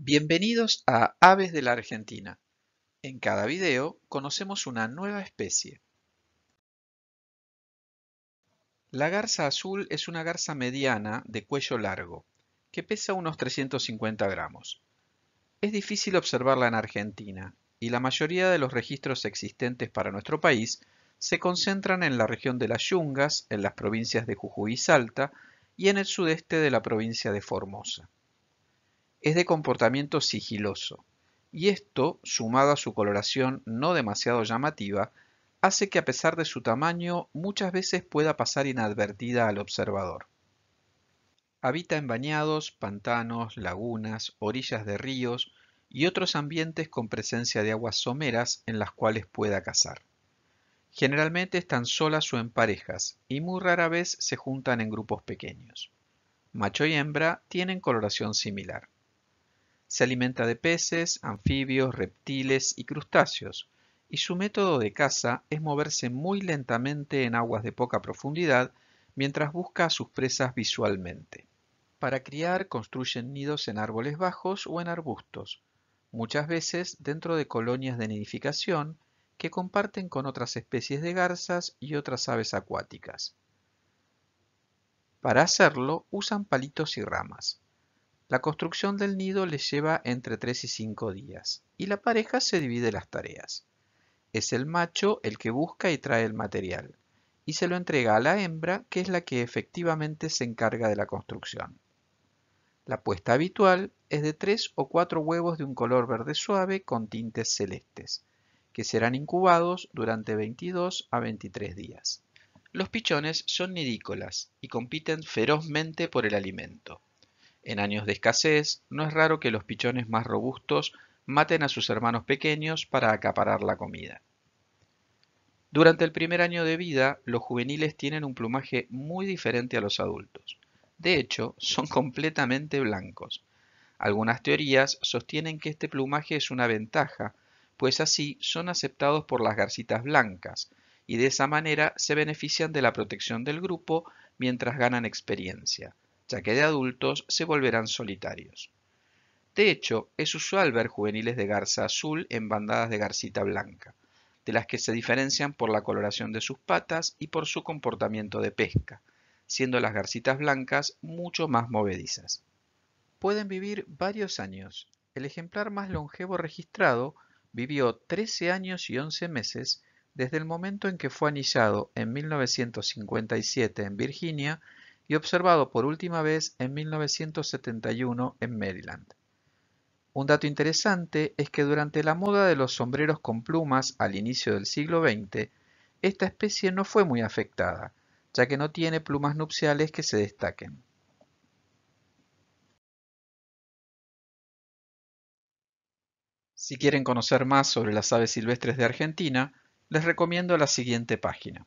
Bienvenidos a Aves de la Argentina. En cada video conocemos una nueva especie. La garza azul es una garza mediana de cuello largo, que pesa unos 350 gramos. Es difícil observarla en Argentina, y la mayoría de los registros existentes para nuestro país se concentran en la región de las Yungas, en las provincias de Jujuy y Salta, y en el sudeste de la provincia de Formosa es de comportamiento sigiloso, y esto, sumado a su coloración no demasiado llamativa, hace que a pesar de su tamaño muchas veces pueda pasar inadvertida al observador. Habita en bañados, pantanos, lagunas, orillas de ríos y otros ambientes con presencia de aguas someras en las cuales pueda cazar. Generalmente están solas o en parejas y muy rara vez se juntan en grupos pequeños. Macho y hembra tienen coloración similar. Se alimenta de peces, anfibios, reptiles y crustáceos, y su método de caza es moverse muy lentamente en aguas de poca profundidad mientras busca a sus presas visualmente. Para criar construyen nidos en árboles bajos o en arbustos, muchas veces dentro de colonias de nidificación que comparten con otras especies de garzas y otras aves acuáticas. Para hacerlo usan palitos y ramas. La construcción del nido les lleva entre 3 y 5 días, y la pareja se divide las tareas. Es el macho el que busca y trae el material, y se lo entrega a la hembra, que es la que efectivamente se encarga de la construcción. La puesta habitual es de 3 o 4 huevos de un color verde suave con tintes celestes, que serán incubados durante 22 a 23 días. Los pichones son nidícolas y compiten ferozmente por el alimento. En años de escasez, no es raro que los pichones más robustos maten a sus hermanos pequeños para acaparar la comida. Durante el primer año de vida, los juveniles tienen un plumaje muy diferente a los adultos. De hecho, son completamente blancos. Algunas teorías sostienen que este plumaje es una ventaja, pues así son aceptados por las garcitas blancas, y de esa manera se benefician de la protección del grupo mientras ganan experiencia ya que de adultos se volverán solitarios. De hecho, es usual ver juveniles de garza azul en bandadas de garcita blanca, de las que se diferencian por la coloración de sus patas y por su comportamiento de pesca, siendo las garcitas blancas mucho más movedizas. Pueden vivir varios años. El ejemplar más longevo registrado vivió 13 años y 11 meses desde el momento en que fue anillado en 1957 en Virginia y observado por última vez en 1971 en Maryland. Un dato interesante es que durante la moda de los sombreros con plumas al inicio del siglo XX, esta especie no fue muy afectada, ya que no tiene plumas nupciales que se destaquen. Si quieren conocer más sobre las aves silvestres de Argentina, les recomiendo la siguiente página.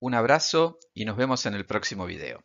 Un abrazo y nos vemos en el próximo video.